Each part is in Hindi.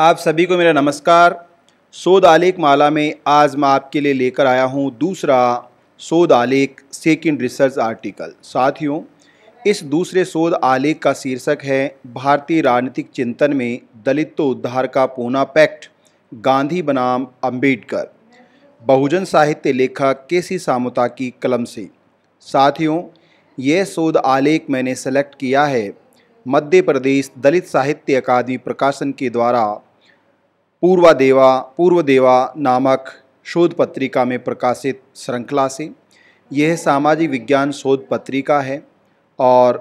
आप सभी को मेरा नमस्कार सोद आलेख माला में आज मैं आपके लिए लेकर आया हूं दूसरा सोद आलेख सेकंड रिसर्च आर्टिकल साथियों इस दूसरे शोध आलेख का शीर्षक है भारतीय राजनीतिक चिंतन में दलितों उद्धार का पूना पैक्ट गांधी बनाम अंबेडकर बहुजन साहित्य लेखक के सी सामुता की कलम से साथियों यह शोध आलेख मैंने सेलेक्ट किया है मध्य प्रदेश दलित साहित्य अकादमी प्रकाशन के द्वारा पूर्वादेवा पूर्वदेवा नामक शोध पत्रिका में प्रकाशित श्रृंखला से यह सामाजिक विज्ञान शोध पत्रिका है और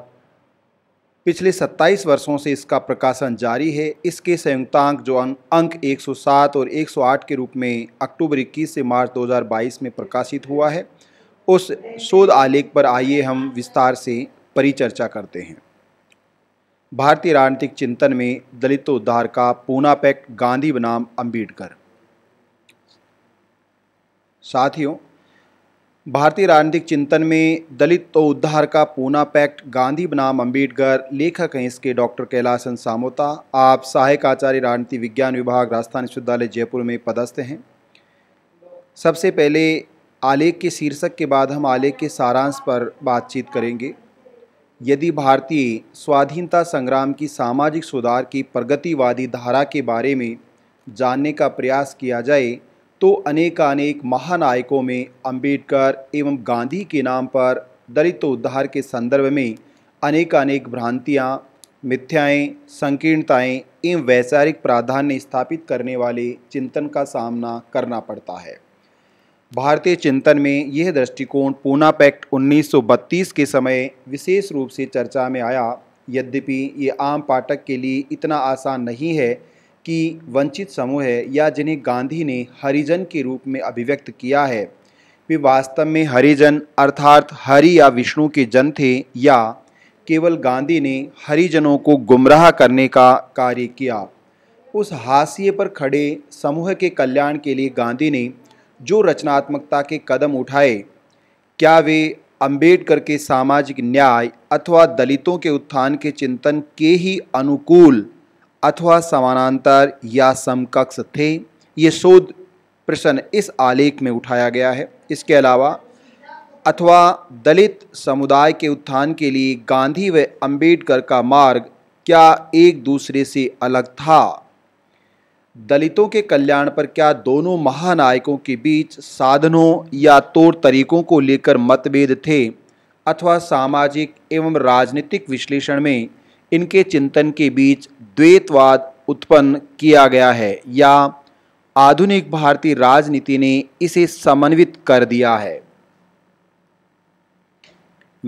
पिछले 27 वर्षों से इसका प्रकाशन जारी है इसके संयुक्तांक जो अं-, अंक 107 और 108 के रूप में अक्टूबर 21 से मार्च 2022 में प्रकाशित हुआ है उस शोध आलेख पर आइए हम विस्तार से परिचर्चा करते हैं भारतीय राजनीतिक चिंतन में दलित उद्धार का पूना गांधी बनाम अंबेडकर साथियों भारतीय राजनीतिक चिंतन में दलित तो उद्धार का पूना पैक्ट गांधी बनाम अंबेडकर लेखक हैं इसके डॉक्टर कैलासन सामोता आप सहायक आचार्य राजनीति विज्ञान विभाग राजस्थान विश्वविद्यालय जयपुर में पदस्थ हैं सबसे पहले आलेख के शीर्षक के बाद हम आलेख के सारांश पर बातचीत करेंगे यदि भारतीय स्वाधीनता संग्राम की सामाजिक सुधार की प्रगतिवादी धारा के बारे में जानने का प्रयास किया जाए तो अनेकानेक महानायकों में अंबेडकर एवं गांधी के नाम पर दलित उद्धार के संदर्भ में अनेकानेक भ्रांतियाँ मिथ्याएँ संकीर्णताएँ एवं वैचारिक प्राधान्य स्थापित करने वाले चिंतन का सामना करना पड़ता है भारतीय चिंतन में यह दृष्टिकोण पूना पैक्ट 1932 के समय विशेष रूप से चर्चा में आया यद्यपि ये आम पाठक के लिए इतना आसान नहीं है कि वंचित समूह है या जिन्हें गांधी ने हरिजन के रूप में अभिव्यक्त किया है वे वास्तव में हरिजन अर्थात हरि या विष्णु के जन थे या केवल गांधी ने हरिजनों को गुमराह करने का कार्य किया उस हाशिए पर खड़े समूह के कल्याण के लिए गांधी ने जो रचनात्मकता के कदम उठाए क्या वे अंबेडकर के सामाजिक न्याय अथवा दलितों के उत्थान के चिंतन के ही अनुकूल अथवा समानांतर या समकक्ष थे ये शोध प्रश्न इस आलेख में उठाया गया है इसके अलावा अथवा दलित समुदाय के उत्थान के लिए गांधी व अंबेडकर का मार्ग क्या एक दूसरे से अलग था दलितों के कल्याण पर क्या दोनों महानायकों के बीच साधनों या तौर तरीकों को लेकर मतभेद थे अथवा सामाजिक एवं राजनीतिक विश्लेषण में इनके चिंतन के बीच द्वैतवाद उत्पन्न किया गया है या आधुनिक भारतीय राजनीति ने इसे समन्वित कर दिया है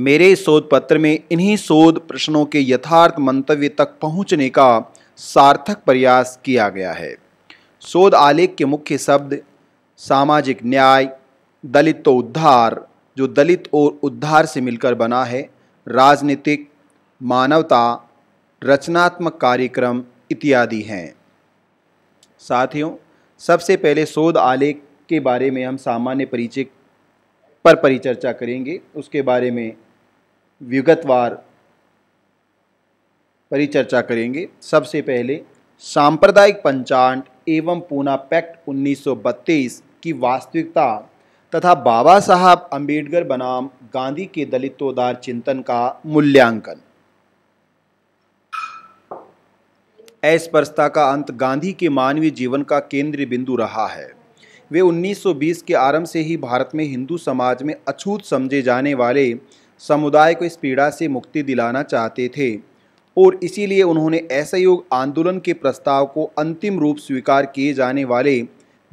मेरे शोध पत्र में इन्हीं शोध प्रश्नों के यथार्थ मंतव्य तक पहुंचने का सार्थक प्रयास किया गया है शोध आलेख के मुख्य शब्द सामाजिक न्याय दलित तो उद्धार जो दलित और उद्धार से मिलकर बना है राजनीतिक मानवता रचनात्मक कार्यक्रम इत्यादि हैं साथियों सबसे पहले शोध आलेख के बारे में हम सामान्य परिचय पर परिचर्चा करेंगे उसके बारे में विगतवार परिचर्चा करेंगे सबसे पहले सांप्रदायिक पंचांग एवं पूना पैक्ट 1932 की वास्तविकता तथा बाबा साहब अंबेडकर बनाम गांधी के दलितोदार चिंतन का मूल्यांकन अस्पर्शता का अंत गांधी के मानवीय जीवन का केंद्रीय बिंदु रहा है वे 1920 के आरंभ से ही भारत में हिंदू समाज में अछूत समझे जाने वाले समुदाय को इस पीड़ा से मुक्ति दिलाना चाहते थे और इसीलिए उन्होंने असहयोग आंदोलन के प्रस्ताव को अंतिम रूप स्वीकार किए जाने वाले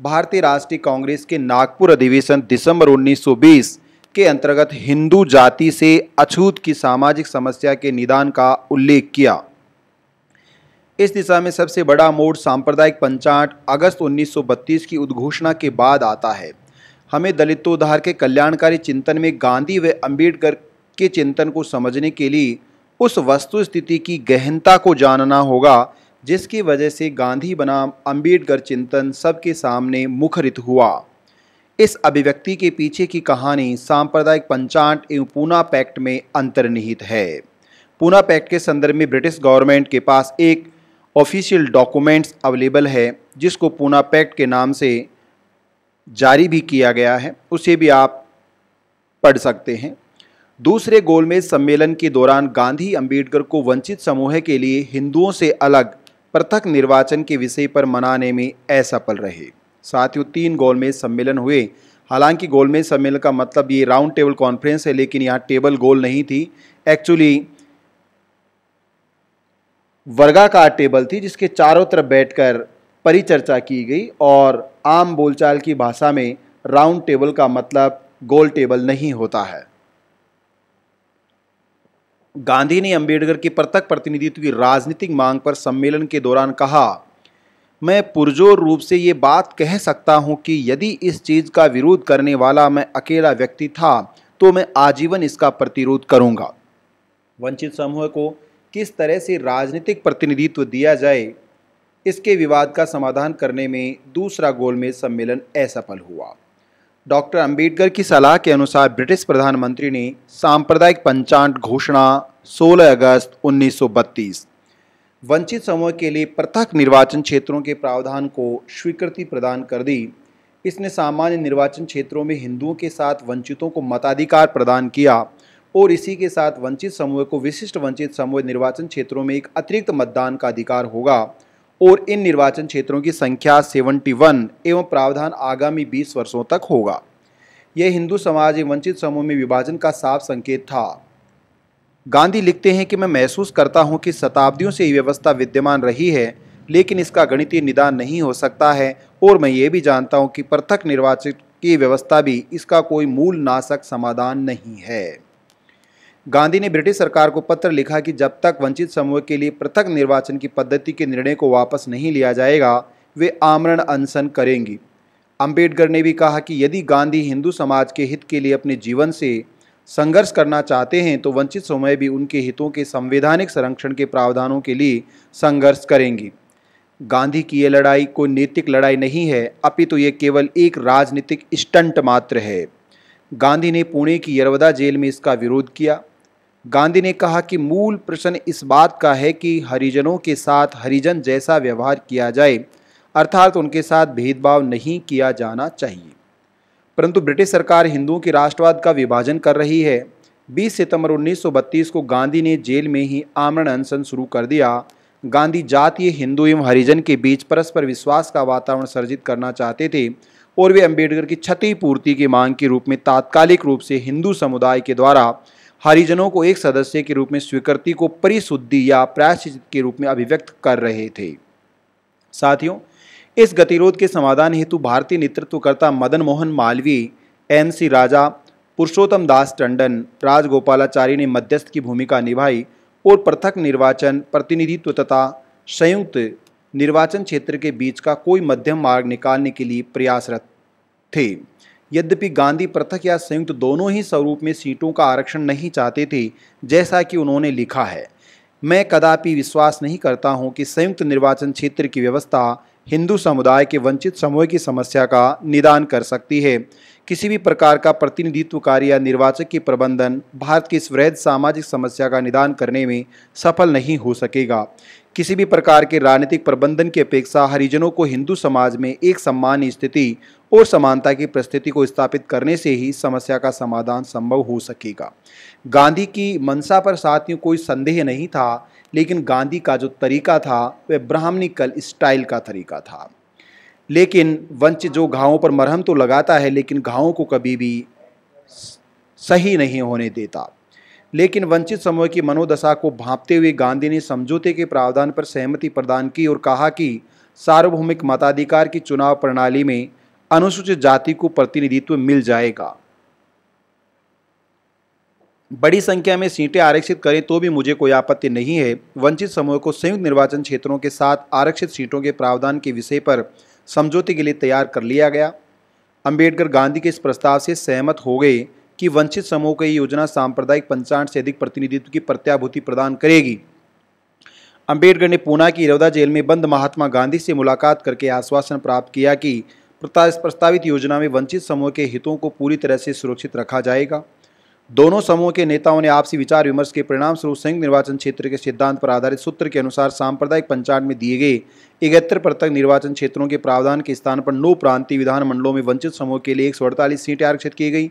भारतीय राष्ट्रीय कांग्रेस के नागपुर अधिवेशन दिसंबर 1920 के अंतर्गत हिंदू जाति से अछूत की सामाजिक समस्या के निदान का उल्लेख किया इस दिशा में सबसे बड़ा मोड़ सांप्रदायिक पंचाट अगस्त 1932 की उद्घोषणा के बाद आता है हमें दलितोद्धार के कल्याणकारी चिंतन में गांधी व अम्बेडकर के चिंतन को समझने के लिए उस वस्तु स्थिति की गहनता को जानना होगा जिसकी वजह से गांधी बनाम अंबेडकर चिंतन सबके सामने मुखरित हुआ इस अभिव्यक्ति के पीछे की कहानी सांप्रदायिक पंचांत एवं पूना पैक्ट में अंतर्निहित है पूना पैक्ट के संदर्भ में ब्रिटिश गवर्नमेंट के पास एक ऑफिशियल डॉक्यूमेंट्स अवेलेबल है जिसको पूना पैक्ट के नाम से जारी भी किया गया है उसे भी आप पढ़ सकते हैं दूसरे गोलमेज सम्मेलन के दौरान गांधी अंबेडकर को वंचित समूह के लिए हिंदुओं से अलग पृथक निर्वाचन के विषय पर मनाने में असफल रहे साथ ही तीन गोलमेज सम्मेलन हुए हालांकि गोलमेज सम्मेलन का मतलब ये राउंड टेबल कॉन्फ्रेंस है लेकिन यहाँ टेबल गोल नहीं थी एक्चुअली वर्गाकार टेबल थी जिसके चारों तरफ बैठकर परिचर्चा की गई और आम बोलचाल की भाषा में राउंड टेबल का मतलब गोल टेबल नहीं होता है गांधी ने अंबेडकर की प्रत्यक्ष प्रतिनिधित्व की राजनीतिक मांग पर सम्मेलन के दौरान कहा मैं पुरजोर रूप से ये बात कह सकता हूँ कि यदि इस चीज़ का विरोध करने वाला मैं अकेला व्यक्ति था तो मैं आजीवन इसका प्रतिरोध करूँगा वंचित समूह को किस तरह से राजनीतिक प्रतिनिधित्व दिया जाए इसके विवाद का समाधान करने में दूसरा गोलमेज सम्मेलन असफल हुआ डॉक्टर अंबेडकर की सलाह के अनुसार ब्रिटिश प्रधानमंत्री ने सांप्रदायिक पंचांत घोषणा 16 अगस्त 1932 वंचित समूह के लिए पृथक निर्वाचन क्षेत्रों के प्रावधान को स्वीकृति प्रदान कर दी इसने सामान्य निर्वाचन क्षेत्रों में हिंदुओं के साथ वंचितों को मताधिकार प्रदान किया और इसी के साथ वंचित समूह को विशिष्ट वंचित समूह निर्वाचन क्षेत्रों में एक अतिरिक्त मतदान का अधिकार होगा और इन निर्वाचन क्षेत्रों की संख्या 71 एवं प्रावधान आगामी 20 वर्षों तक होगा यह हिंदू समाज एवं वंचित समूह में विभाजन का साफ संकेत था गांधी लिखते हैं कि मैं महसूस करता हूं कि शताब्दियों से ये व्यवस्था विद्यमान रही है लेकिन इसका गणितीय निदान नहीं हो सकता है और मैं ये भी जानता हूँ कि पृथक निर्वाचित की व्यवस्था भी इसका कोई मूल नाशक समाधान नहीं है गांधी ने ब्रिटिश सरकार को पत्र लिखा कि जब तक वंचित समूह के लिए पृथक निर्वाचन की पद्धति के निर्णय को वापस नहीं लिया जाएगा वे आमरण अनशन करेंगी अंबेडकर ने भी कहा कि यदि गांधी हिंदू समाज के हित के लिए अपने जीवन से संघर्ष करना चाहते हैं तो वंचित समय भी उनके हितों के संवैधानिक संरक्षण के प्रावधानों के लिए संघर्ष करेंगी गांधी की यह लड़ाई कोई नैतिक लड़ाई नहीं है अपितु तो ये केवल एक राजनीतिक स्टंट मात्र है गांधी ने पुणे की यरवदा जेल में इसका विरोध किया गांधी ने कहा कि मूल प्रश्न इस बात का है कि हरिजनों के साथ हरिजन जैसा व्यवहार किया जाए अर्थात उनके साथ भेदभाव नहीं किया जाना चाहिए परंतु ब्रिटिश सरकार हिंदुओं के राष्ट्रवाद का विभाजन कर रही है 20 सितंबर 1932 को गांधी ने जेल में ही आमरण अनशन शुरू कर दिया गांधी जातीय हिंदू एवं हरिजन के बीच परस्पर विश्वास का वातावरण सर्जित करना चाहते थे और वे अंबेडकर की क्षतिपूर्ति की मांग के रूप में तात्कालिक रूप से हिंदू समुदाय के द्वारा हरिजनों को एक सदस्य के रूप में स्वीकृति को परिशुद्धि या प्रायश्चित के रूप में अभिव्यक्त कर रहे थे साथियों इस गतिरोध के समाधान हेतु भारतीय नेतृत्वकर्ता मदन मोहन मालवीय एन सी राजा पुरुषोत्तम दास टंडन राजगोपालाचार्य ने मध्यस्थ की भूमिका निभाई और पृथक निर्वाचन प्रतिनिधित्व तथा संयुक्त निर्वाचन क्षेत्र के बीच का कोई मध्यम मार्ग निकालने के लिए प्रयासरत थे यद्यपि गांधी पृथक या संयुक्त दोनों ही स्वरूप में सीटों का आरक्षण नहीं चाहते थे जैसा कि उन्होंने लिखा है मैं कदापि विश्वास नहीं करता हूं कि संयुक्त निर्वाचन क्षेत्र की व्यवस्था हिंदू समुदाय के वंचित समूह की समस्या का निदान कर सकती है किसी भी प्रकार का प्रतिनिधित्व कार्य या निर्वाचक की प्रबंधन भारत की इस वृहद सामाजिक समस्या का निदान करने में सफल नहीं हो सकेगा किसी भी प्रकार के राजनीतिक प्रबंधन की अपेक्षा हरिजनों को हिंदू समाज में एक सम्मान स्थिति और समानता की परिस्थिति को स्थापित करने से ही समस्या का समाधान संभव हो सकेगा गांधी की मनसा पर साथियों कोई संदेह नहीं था लेकिन गांधी का जो तरीका था वह ब्राह्मणिकल स्टाइल का तरीका था लेकिन वंच जो घावों पर मरहम तो लगाता है लेकिन घावों को कभी भी सही नहीं होने देता लेकिन वंचित समूह की मनोदशा को भांपते हुए गांधी ने समझौते के प्रावधान पर सहमति प्रदान की और कहा कि सार्वभौमिक मताधिकार की चुनाव प्रणाली में अनुसूचित जाति को प्रतिनिधित्व मिल जाएगा बड़ी संख्या में सीटें आरक्षित करें तो भी मुझे कोई आपत्ति नहीं है वंचित समूह को संयुक्त निर्वाचन क्षेत्रों के साथ आरक्षित सीटों के प्रावधान के विषय पर समझौते के लिए तैयार कर लिया गया अंबेडकर गांधी के इस प्रस्ताव से सहमत हो गए कि वंचित समूह की योजना सांप्रदायिक पंचांत से अधिक प्रतिनिधित्व की प्रत्याभूति प्रदान करेगी अंबेडकर ने पूना की इरौदा जेल में बंद महात्मा गांधी से मुलाकात करके आश्वासन प्राप्त किया कि प्रस्तावित योजना में वंचित समूह के हितों को पूरी तरह से सुरक्षित रखा जाएगा दोनों समूह के नेताओं ने आपसी विचार विमर्श के परिणाम स्वरूप संयुक्त निर्वाचन क्षेत्र के सिद्धांत पर आधारित सूत्र के अनुसार सांप्रदायिक पंचायत में दिए गए इकहत्तर पृथक निर्वाचन क्षेत्रों के प्रावधान के स्थान पर नौ प्रांतीय विधानमंडलों में वंचित समूह के लिए एक सीटें आरक्षित की गई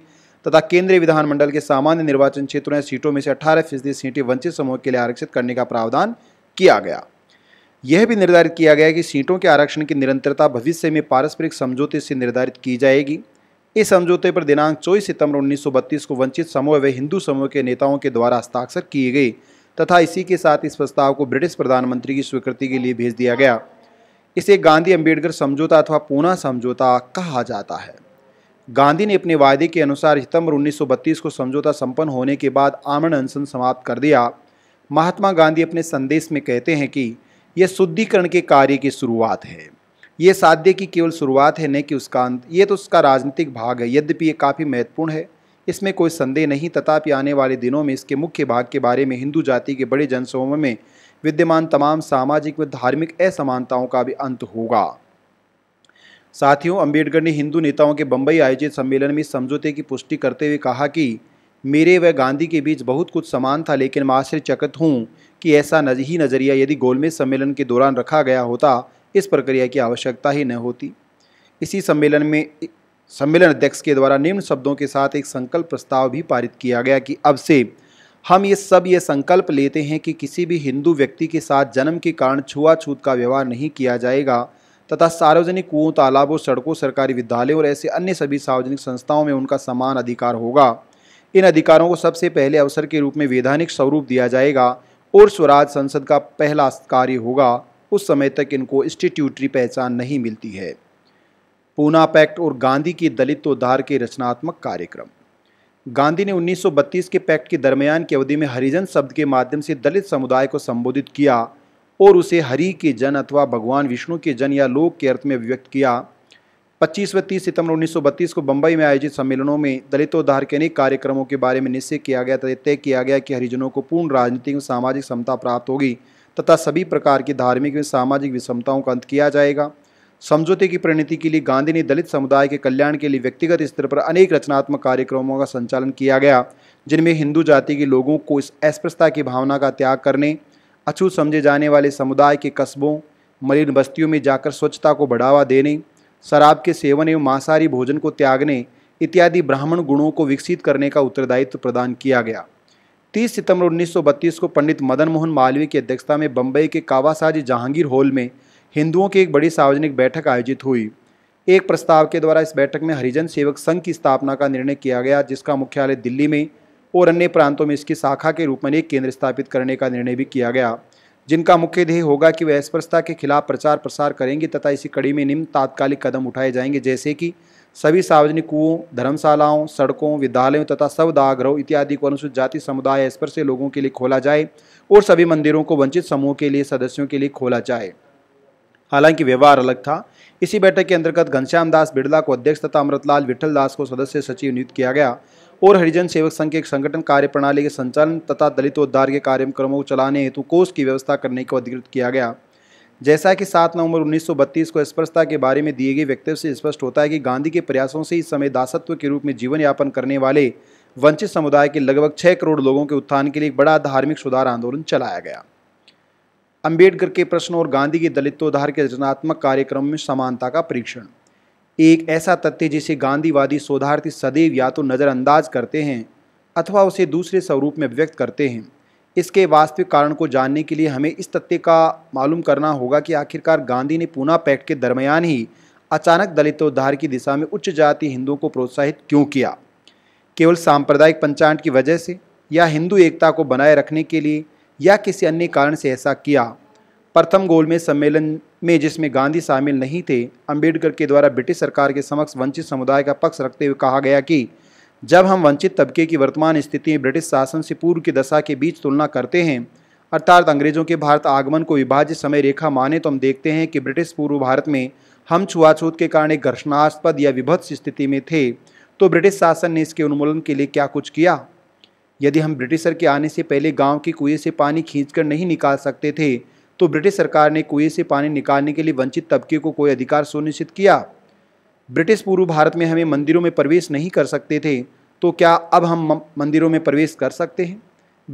तथा केंद्रीय विधानमंडल के सामान्य निर्वाचन क्षेत्रों में सीटों में से अठारह फीसदी सीटें वंचित समूह के लिए आरक्षित करने का प्रावधान किया गया यह भी निर्धारित किया गया कि सीटों के आरक्षण की निरंतरता भविष्य में पारस्परिक समझौते से निर्धारित की जाएगी इस समझौते पर दिनांक चौबीस सितंबर 1932 को वंचित समूह व हिंदू समूह के नेताओं के द्वारा हस्ताक्षर किए गए तथा इसी के साथ इस प्रस्ताव को ब्रिटिश प्रधानमंत्री की स्वीकृति के लिए भेज दिया गया इसे गांधी अंबेडकर समझौता अथवा पूना समझौता कहा जाता है गांधी ने अपने वायदे के अनुसार सितंबर उन्नीस को समझौता संपन्न होने के बाद आमरण अनशन समाप्त कर दिया महात्मा गांधी अपने संदेश में कहते हैं कि ये शुद्धिकरण के कार्य की शुरुआत है ये साध्य की केवल शुरुआत है न कि उसका अंत ये तो उसका राजनीतिक भाग है यद्यपि ये काफ़ी महत्वपूर्ण है इसमें कोई संदेह नहीं तथापि आने वाले दिनों में इसके मुख्य भाग के बारे में हिंदू जाति के बड़े जनसमूह में विद्यमान तमाम सामाजिक व धार्मिक असमानताओं का भी अंत होगा साथियों अंबेडकर ने हिंदू नेताओं के बम्बई आयोजित सम्मेलन में समझौते की पुष्टि करते हुए कहा कि मेरे व गांधी के बीच बहुत कुछ समान था लेकिन मैं आश्चर्यचकित हूँ कि ऐसा नज ही नज़रिया यदि गोलमेज सम्मेलन के दौरान रखा गया होता इस प्रक्रिया की आवश्यकता ही न होती इसी सम्मेलन में सम्मेलन अध्यक्ष के द्वारा निम्न शब्दों के साथ एक संकल्प प्रस्ताव भी पारित किया गया कि अब से हम ये सब ये संकल्प लेते हैं कि किसी भी हिंदू व्यक्ति के साथ जन्म के कारण छुआछूत का व्यवहार नहीं किया जाएगा तथा सार्वजनिक कुओं तालाबों सड़कों सरकारी विद्यालयों और ऐसे अन्य सभी सार्वजनिक संस्थाओं में उनका समान अधिकार होगा इन अधिकारों को सबसे पहले अवसर के रूप में वैधानिक स्वरूप दिया जाएगा और स्वराज संसद का पहला कार्य होगा उस समय तक इनको इंस्टीट्यूटरी पहचान नहीं मिलती है पूना पैक्ट और गांधी की उद्धार के रचनात्मक कार्यक्रम गांधी ने 1932 के पैक्ट के दरमियान की अवधि में हरिजन शब्द के माध्यम से दलित समुदाय को संबोधित किया और उसे हरि के जन अथवा भगवान विष्णु के जन या लोक के अर्थ में व्यक्त किया 25 व 30 सितंबर 1932 को बम्बई में आयोजित सम्मेलनों में दलितों उद्धार के अनेक कार्यक्रमों के बारे में निश्चय किया गया तथा तय किया गया कि हरिजनों को पूर्ण राजनीतिक एवं सामाजिक क्षमता प्राप्त होगी तथा सभी प्रकार की धार्मिक एवं सामाजिक विषमताओं का अंत किया जाएगा समझौते की परिणति के लिए गांधी ने दलित समुदाय के कल्याण के लिए व्यक्तिगत स्तर पर अनेक रचनात्मक कार्यक्रमों का संचालन किया गया जिनमें हिंदू जाति के लोगों को इस अस्पृश्यता की भावना का त्याग करने अछूत समझे जाने वाले समुदाय के कस्बों मलिन बस्तियों में जाकर स्वच्छता को बढ़ावा देने शराब के सेवन एवं मांसाहारी भोजन को त्यागने इत्यादि ब्राह्मण गुणों को विकसित करने का उत्तरदायित्व प्रदान किया गया 30 सितंबर 1932 को पंडित मदन मोहन मालवीय की अध्यक्षता में बम्बई के कावासाजी जहांगीर हॉल में हिंदुओं की एक बड़ी सार्वजनिक बैठक आयोजित हुई एक प्रस्ताव के द्वारा इस बैठक में हरिजन सेवक संघ की स्थापना का निर्णय किया गया जिसका मुख्यालय दिल्ली में और अन्य प्रांतों में इसकी शाखा के रूप में एक केंद्र स्थापित करने का निर्णय भी किया गया जिनका मुख्य ध्येय होगा कि वे अस्पृश्यता के खिलाफ प्रचार प्रसार करेंगे तथा इसी कड़ी में निम्न तात्कालिक कदम उठाए जाएंगे जैसे कि सभी सार्वजनिक कुओं धर्मशालाओं सड़कों विद्यालयों तथा सवदाग्रह इत्यादि को अनुसूचित जाति समुदाय स्पर्श लोगों के लिए खोला जाए और सभी मंदिरों को वंचित समूह के लिए सदस्यों के लिए खोला जाए हालांकि व्यवहार अलग था इसी बैठक के अंतर्गत घनश्याम दास बिड़ला को अध्यक्ष तथा अमृतलाल विठल दास को सदस्य सचिव नियुक्त किया गया और हरिजन सेवक संघ के एक संगठन कार्य प्रणाली के संचालन तथा दलित उद्धार के कार्यक्रमों को चलाने हेतु कोष की व्यवस्था करने को अधिकृत किया गया जैसा कि सात नवंबर 1932 को स्पष्टता के बारे में दिए गए व्यक्तित्व से स्पष्ट होता है कि गांधी के प्रयासों से इस समय दासत्व के रूप में जीवन यापन करने वाले वंचित समुदाय के लगभग छः करोड़ लोगों के उत्थान के लिए एक बड़ा धार्मिक सुधार आंदोलन चलाया गया अंबेडकर के प्रश्न और गांधी के दलितोद्धार के रचनात्मक कार्यक्रम में समानता का परीक्षण एक ऐसा तथ्य जिसे गांधीवादी शोधार्थी सदैव या तो नज़रअंदाज करते हैं अथवा उसे दूसरे स्वरूप में व्यक्त करते हैं इसके वास्तविक कारण को जानने के लिए हमें इस तथ्य का मालूम करना होगा कि आखिरकार गांधी ने पूना पैक्ट के दरमियान ही अचानक दलितोद्धार की दिशा में उच्च जाति हिंदुओं को प्रोत्साहित क्यों किया केवल सांप्रदायिक पंचायत की वजह से या हिंदू एकता को बनाए रखने के लिए या किसी अन्य कारण से ऐसा किया प्रथम गोलमेज सम्मेलन में जिसमें गांधी शामिल नहीं थे अंबेडकर के द्वारा ब्रिटिश सरकार के समक्ष वंचित समुदाय का पक्ष रखते हुए कहा गया कि जब हम वंचित तबके की वर्तमान स्थिति ब्रिटिश शासन से पूर्व की दशा के बीच तुलना करते हैं अर्थात अंग्रेजों के भारत आगमन को विभाज्य समय रेखा माने तो हम देखते हैं कि ब्रिटिश पूर्व भारत में हम छुआछूत के कारण एक घर्षणास्पद या विभत्स स्थिति में थे तो ब्रिटिश शासन ने इसके उन्मूलन के लिए क्या कुछ किया यदि हम ब्रिटिशर के आने से पहले गांव के कुएं से पानी खींचकर नहीं निकाल सकते थे तो ब्रिटिश सरकार ने कुएं से पानी निकालने के लिए वंचित तबके को कोई अधिकार सुनिश्चित किया ब्रिटिश पूर्व भारत में हमें मंदिरों में प्रवेश नहीं कर सकते थे तो क्या अब हम मंदिरों में प्रवेश कर सकते हैं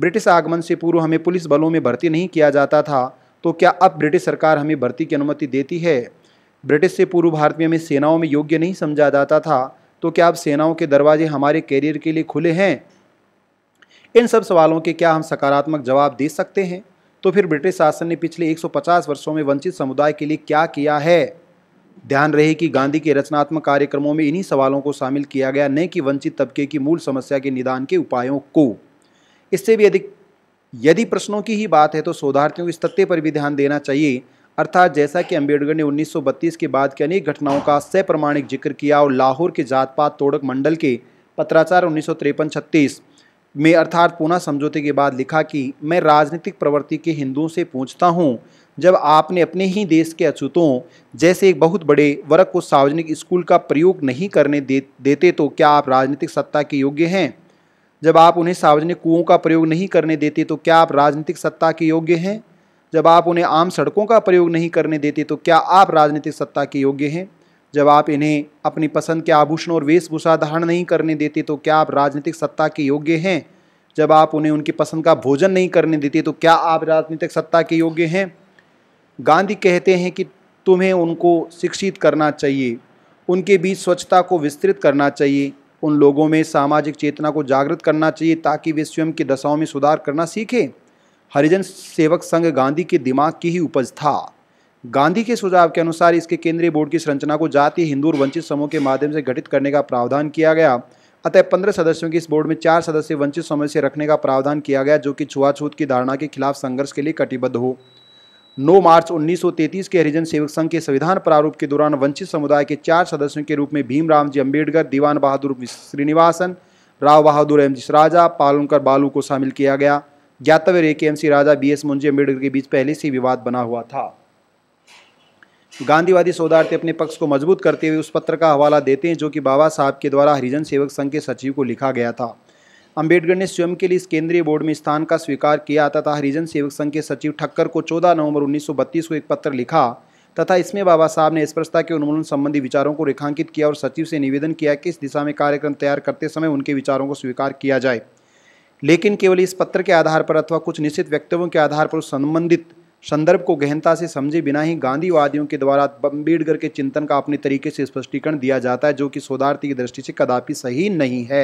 ब्रिटिश आगमन से पूर्व हमें पुलिस बलों में भर्ती नहीं किया जाता था तो क्या अब ब्रिटिश सरकार हमें भर्ती की अनुमति देती है ब्रिटिश से पूर्व भारत में हमें सेनाओं में योग्य नहीं समझा जाता था तो क्या अब सेनाओं के दरवाजे हमारे कैरियर के लिए खुले हैं इन सब सवालों के क्या हम सकारात्मक जवाब दे सकते हैं तो फिर ब्रिटिश शासन ने पिछले 150 वर्षों में वंचित समुदाय के लिए क्या किया है ध्यान रहे कि गांधी के रचनात्मक कार्यक्रमों में इन्हीं सवालों को शामिल किया गया न कि वंचित तबके की मूल समस्या के निदान के उपायों को इससे भी अधिक यदि प्रश्नों की ही बात है तो शोधार्थियों को इस तथ्य पर भी ध्यान देना चाहिए अर्थात जैसा कि अम्बेडकर ने 1932 के बाद की अनेक घटनाओं का सप्रमाणिक जिक्र किया और लाहौर के जात पात तोड़क मंडल के पत्राचार उन्नीस सौ में अर्थात पुनः समझौते के बाद लिखा कि मैं राजनीतिक प्रवृत्ति के हिंदुओं से पूछता हूँ जब आपने अपने ही देश के अछूतों जैसे एक बहुत बड़े वर्ग को सार्वजनिक स्कूल का प्रयोग नहीं करने दे, देते तो क्या आप राजनीतिक सत्ता के योग्य हैं जब आप उन्हें सार्वजनिक कुओं का प्रयोग नहीं करने देते तो क्या आप राजनीतिक सत्ता के योग्य हैं जब आप उन्हें आम सड़कों का प्रयोग नहीं करने देते तो क्या आप राजनीतिक सत्ता के योग्य हैं जब आप इन्हें अपनी पसंद के आभूषण और वेशभूषा धारण नहीं करने देते तो क्या आप राजनीतिक सत्ता के योग्य हैं जब आप उन्हें उनकी पसंद का भोजन नहीं करने देते तो क्या आप राजनीतिक सत्ता के योग्य हैं गांधी कहते हैं कि तुम्हें उनको शिक्षित करना चाहिए उनके बीच स्वच्छता को विस्तृत करना चाहिए उन लोगों में सामाजिक चेतना को जागृत करना चाहिए ताकि वे स्वयं की दशाओं में सुधार करना सीखें हरिजन सेवक संघ गांधी के दिमाग की ही उपज था गांधी के सुझाव के अनुसार इसके केंद्रीय बोर्ड की संरचना को जाति हिंदू और वंचित समूह के माध्यम से गठित करने का प्रावधान किया गया अतः पंद्रह सदस्यों की इस बोर्ड में चार सदस्य वंचित समूह से रखने का प्रावधान किया गया जो कि छुआछूत की धारणा के खिलाफ संघर्ष के लिए कटिबद्ध हो 9 मार्च 1933 के हरिजन सेवक संघ के संविधान प्रारूप के दौरान वंचित समुदाय के चार सदस्यों के रूप में भीमराम जी अम्बेडकर दीवान बहादुर श्रीनिवासन राव बहादुर एम जी राजा पालनकर बालू को शामिल किया गया ज्ञातव्य रे के M C Raja B S Moonje Ambedkar के बीच पहले से विवाद बना हुआ था गांधीवादी सौदार्थी अपने पक्ष को मजबूत करते हुए उस पत्र का हवाला देते हैं जो कि बाबा साहब के द्वारा हरिजन सेवक संघ के सचिव को लिखा गया था अंबेडकर ने स्वयं के लिए इस केंद्रीय बोर्ड में स्थान का स्वीकार किया तथा हरिजन सेवक संघ के सचिव ठक्कर को 14 नवंबर 1932 को एक पत्र लिखा तथा इसमें बाबा साहब ने स्पष्टता के उन्मूलन संबंधी विचारों को रेखांकित किया और सचिव से निवेदन किया कि इस दिशा में कार्यक्रम तैयार करते समय उनके विचारों को स्वीकार किया जाए लेकिन केवल इस पत्र के आधार पर अथवा कुछ निश्चित व्यक्तियों के आधार पर संबंधित संदर्भ को गहनता से समझे बिना ही गांधीवादियों के द्वारा अम्बेडकर के चिंतन का अपने तरीके से स्पष्टीकरण दिया जाता है जो कि शोधार्थी की दृष्टि से कदापि सही नहीं है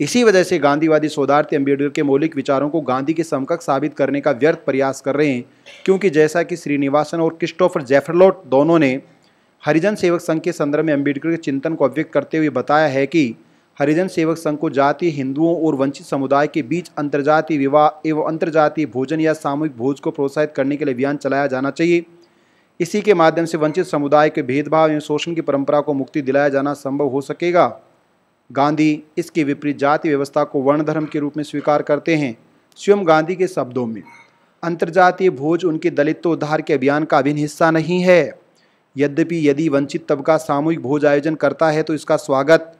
इसी वजह से गांधीवादी शोधार्थी अम्बेडकर के मौलिक विचारों को गांधी के समकक्ष साबित करने का व्यर्थ प्रयास कर रहे हैं क्योंकि जैसा कि श्रीनिवासन और क्रिस्टोफर जेफरलोट दोनों ने हरिजन सेवक संघ के संदर्भ में अम्बेडकर के चिंतन को अव्यक्त करते हुए बताया है कि हरिजन सेवक संघ को जाति हिंदुओं और वंचित समुदाय के बीच अंतर्जातीय विवाह एवं अंतर्जातीय भोजन या सामूहिक भोज को प्रोत्साहित करने के लिए अभियान चलाया जाना चाहिए इसी के माध्यम से वंचित समुदाय के भेदभाव एवं शोषण की परंपरा को मुक्ति दिलाया जाना संभव हो सकेगा गांधी इसके विपरीत जाति व्यवस्था को वर्ण धर्म के रूप में स्वीकार करते हैं स्वयं गांधी के शब्दों में अंतर्जातीय भोज उनके दलितोद्धार के अभियान का अभिन्न हिस्सा नहीं है यद्यपि यदि वंचित तबका सामूहिक भोज आयोजन करता है तो इसका स्वागत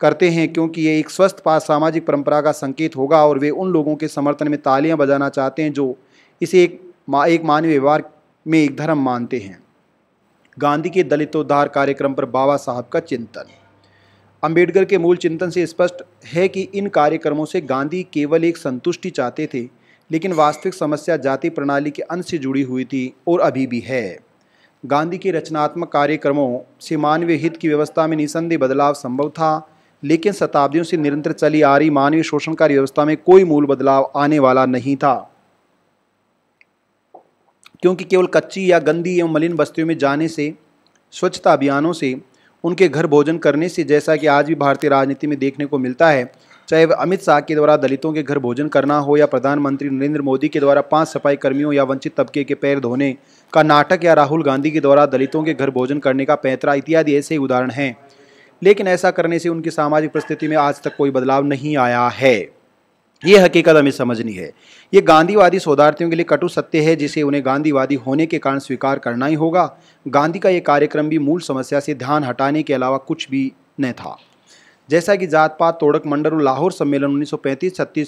करते हैं क्योंकि ये एक स्वस्थ पास सामाजिक परंपरा का संकेत होगा और वे उन लोगों के समर्थन में तालियां बजाना चाहते हैं जो इसे एक मा, एक मानवीय व्यवहार में एक धर्म मानते हैं गांधी के दलितोद्धार कार्यक्रम पर बाबा साहब का चिंतन अंबेडकर के मूल चिंतन से स्पष्ट है कि इन कार्यक्रमों से गांधी केवल एक संतुष्टि चाहते थे लेकिन वास्तविक समस्या जाति प्रणाली के अंत से जुड़ी हुई थी और अभी भी है गांधी के रचनात्मक कार्यक्रमों से मानवीय हित की व्यवस्था में निसंदेह बदलाव संभव था लेकिन शताब्दियों से निरंतर चली आ रही मानवीय शोषणकारी व्यवस्था में कोई मूल बदलाव आने वाला नहीं था क्योंकि केवल कच्ची या गंदी एवं मलिन बस्तियों में जाने से स्वच्छता अभियानों से उनके घर भोजन करने से जैसा कि आज भी भारतीय राजनीति में देखने को मिलता है चाहे वह अमित शाह के द्वारा दलितों के घर भोजन करना हो या प्रधानमंत्री नरेंद्र मोदी के द्वारा पांच सफाई कर्मियों या वंचित तबके के पैर धोने का नाटक या राहुल गांधी के द्वारा दलितों के घर भोजन करने का पैतरा इत्यादि ऐसे उदाहरण हैं लेकिन ऐसा करने से उनकी सामाजिक परिस्थिति में आज तक कोई बदलाव नहीं आया है ये हकीकत हमें समझनी है ये गांधीवादी शोधार्थियों के लिए कटु सत्य है जिसे उन्हें गांधीवादी होने के कारण स्वीकार करना ही होगा गांधी का ये कार्यक्रम भी मूल समस्या से ध्यान हटाने के अलावा कुछ भी न था जैसा कि जात पात तोड़क मंडल और लाहौर सम्मेलन उन्नीस सौ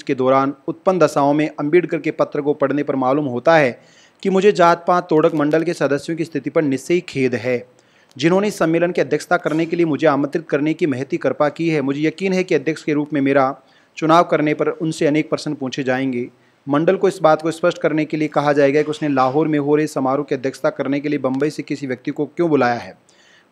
के दौरान उत्पन्न दशाओं में अम्बेडकर के पत्र को पढ़ने पर मालूम होता है कि मुझे जात पात तोड़क मंडल के सदस्यों की स्थिति पर निश्चय खेद है जिन्होंने इस सम्मेलन की अध्यक्षता करने के लिए मुझे आमंत्रित करने की महती कृपा की है मुझे यकीन है कि अध्यक्ष के रूप में मेरा चुनाव करने पर उनसे अनेक प्रश्न पूछे जाएंगे मंडल को इस बात को स्पष्ट करने के लिए कहा जाएगा कि उसने लाहौर में हो रहे समारोह की अध्यक्षता करने के लिए बम्बई से किसी व्यक्ति को क्यों बुलाया है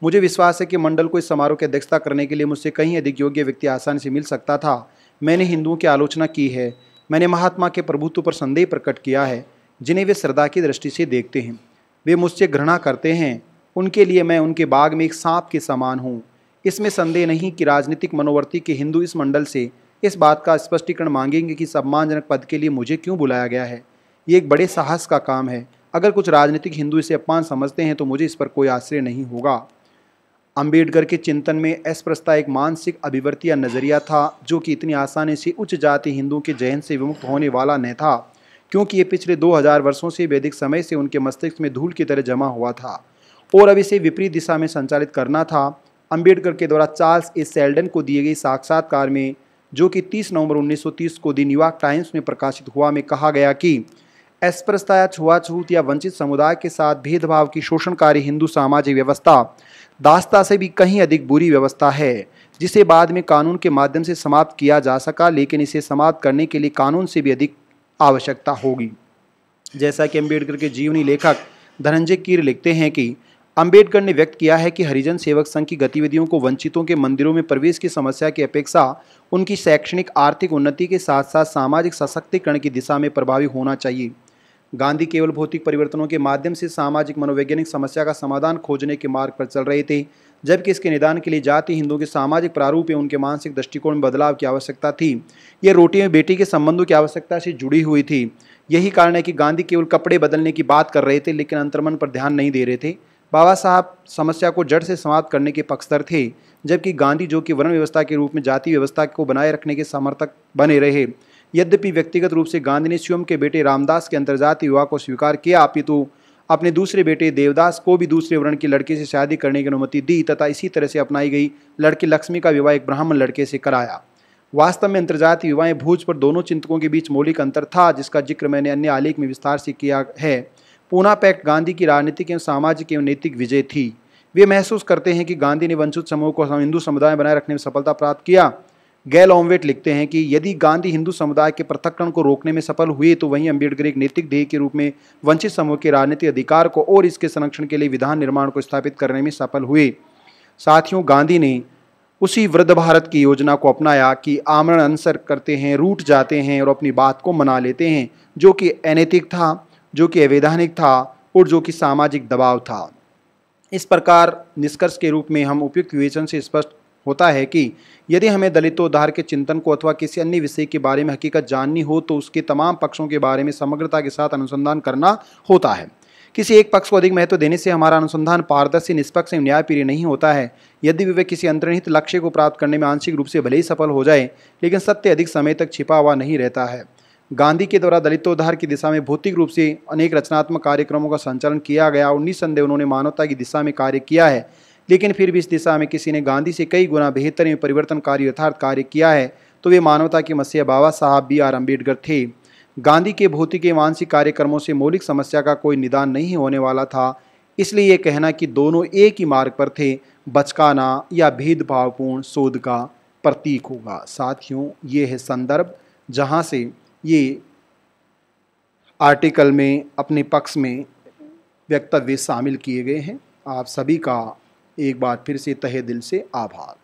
मुझे विश्वास है कि मंडल को इस समारोह की अध्यक्षता करने के लिए मुझसे कहीं अधिक योग्य व्यक्ति आसानी से मिल सकता था मैंने हिंदुओं की आलोचना की है मैंने महात्मा के प्रभुत्व पर संदेह प्रकट किया है जिन्हें वे श्रद्धा की दृष्टि से देखते हैं वे मुझसे घृणा करते हैं उनके लिए मैं उनके बाग में एक सांप के समान हूँ इसमें संदेह नहीं कि राजनीतिक मनोवर्ती के हिंदू इस मंडल से इस बात का स्पष्टीकरण मांगेंगे कि सम्मानजनक पद के लिए मुझे क्यों बुलाया गया है ये एक बड़े साहस का काम है अगर कुछ राजनीतिक हिंदू इसे अपमान समझते हैं तो मुझे इस पर कोई आश्रय नहीं होगा अंबेडकर के चिंतन में अस्प्रस्ता एक मानसिक अभिवृत्ति या नज़रिया था जो कि इतनी आसानी से उच्च जाति हिंदुओं के जहन से विमुक्त होने वाला न था क्योंकि ये पिछले 2000 वर्षों से वैदिक समय से उनके मस्तिष्क में धूल की तरह जमा हुआ था और अब इसे विपरीत दिशा में संचालित करना था अंबेडकर के द्वारा चार्ल्स ए सेल्डन को दिए गए साक्षात्कार में जो कि 30 नवंबर 1930 को दी न्यूयॉर्क टाइम्स में प्रकाशित हुआ में कहा गया कि या छुआछूत या वंचित समुदाय के साथ भेदभाव की शोषणकारी हिंदू सामाजिक व्यवस्था दास्ता से भी कहीं अधिक बुरी व्यवस्था है जिसे बाद में कानून के माध्यम से समाप्त किया जा सका लेकिन इसे समाप्त करने के लिए कानून से भी अधिक आवश्यकता होगी जैसा कि अम्बेडकर के जीवनी लेखक धनंजय कीर लिखते हैं कि अंबेडकर ने व्यक्त किया है कि हरिजन सेवक संघ की गतिविधियों को वंचितों के मंदिरों में प्रवेश की समस्या की अपेक्षा उनकी शैक्षणिक आर्थिक उन्नति के साथ साथ सामाजिक सशक्तिकरण की दिशा में प्रभावी होना चाहिए गांधी केवल भौतिक परिवर्तनों के माध्यम से सामाजिक मनोवैज्ञानिक समस्या का समाधान खोजने के मार्ग पर चल रहे थे जबकि इसके निदान के लिए जाति हिंदुओं के सामाजिक प्रारूप या उनके मानसिक दृष्टिकोण में बदलाव की आवश्यकता थी यह रोटी में बेटी के संबंधों की आवश्यकता से जुड़ी हुई थी यही कारण है कि गांधी केवल कपड़े बदलने की बात कर रहे थे लेकिन अंतर्मन पर ध्यान नहीं दे रहे थे बाबा साहब समस्या को जड़ से समाप्त करने के पक्षधर थे जबकि गांधी जो कि वर्ण व्यवस्था के रूप में जाति व्यवस्था को बनाए रखने के समर्थक बने रहे यद्यपि व्यक्तिगत रूप से गांधी ने स्वयं के बेटे रामदास के अंतर्जातीय विवाह को स्वीकार किया अपितु तो अपने दूसरे बेटे देवदास को भी दूसरे वर्ण की लड़के से शादी करने की अनुमति दी तथा इसी तरह से अपनाई गई लड़की लक्ष्मी का विवाह एक ब्राह्मण लड़के से कराया वास्तव में अंतर्जातीय विवाहें भूज पर दोनों चिंतकों के बीच मौलिक अंतर था जिसका जिक्र मैंने अन्य आलेख में विस्तार से किया है पूना पैक्ट गांधी की राजनीतिक एवं सामाजिक एवं नैतिक विजय थी वे महसूस करते हैं कि गांधी ने वंचित समूह को हिंदू समुदाय बनाए रखने में सफलता प्राप्त किया गैल ओमवेट लिखते हैं कि यदि गांधी हिंदू समुदाय के पृथक्करण को रोकने में सफल हुए तो वहीं अम्बेडकर एक नैतिक ध्येय के रूप में वंचित समूह के राजनीतिक अधिकार को और इसके संरक्षण के लिए विधान निर्माण को स्थापित करने में सफल हुए साथियों गांधी ने उसी वृद्ध भारत की योजना को अपनाया कि आमरण अनसर करते हैं रूट जाते हैं और अपनी बात को मना लेते हैं जो कि अनैतिक था जो कि अवैधानिक था और जो कि सामाजिक दबाव था इस प्रकार निष्कर्ष के रूप में हम उपयुक्त विवेचन से स्पष्ट होता है कि यदि हमें दलितोद्धार के चिंतन को अथवा किसी अन्य विषय के बारे में हकीकत जाननी हो तो उसके तमाम पक्षों के बारे में समग्रता के साथ अनुसंधान करना होता है किसी एक पक्ष को अधिक महत्व देने से हमारा अनुसंधान पारदर्शी निष्पक्ष एवं न्यायप्रिय नहीं होता है यदि वे किसी अंतर्निहित लक्ष्य को प्राप्त करने में आंशिक रूप से भले ही सफल हो जाए लेकिन सत्य अधिक समय तक छिपा हुआ नहीं रहता है गांधी के द्वारा दलितोद्धार की दिशा में भौतिक रूप से अनेक रचनात्मक कार्यक्रमों का संचालन किया गया और निस्संदेह उन्होंने मानवता की दिशा में कार्य किया है लेकिन फिर भी इस दिशा में किसी ने गांधी से कई गुना बेहतर एवं परिवर्तनकारी यथार्थ कार्य किया है तो वे मानवता के मसीह बाबा साहब बी आर अम्बेडकर थे गांधी के भौतिक एवं मानसिक कार्यक्रमों से मौलिक समस्या का कोई निदान नहीं होने वाला था इसलिए ये कहना कि दोनों एक ही मार्ग पर थे बचकाना या भेदभावपूर्ण शोध का प्रतीक होगा साथियों ये है संदर्भ जहाँ से ये आर्टिकल में अपने पक्ष में वक्तव्य शामिल किए गए हैं आप सभी का एक बार फिर से तहे दिल से आभार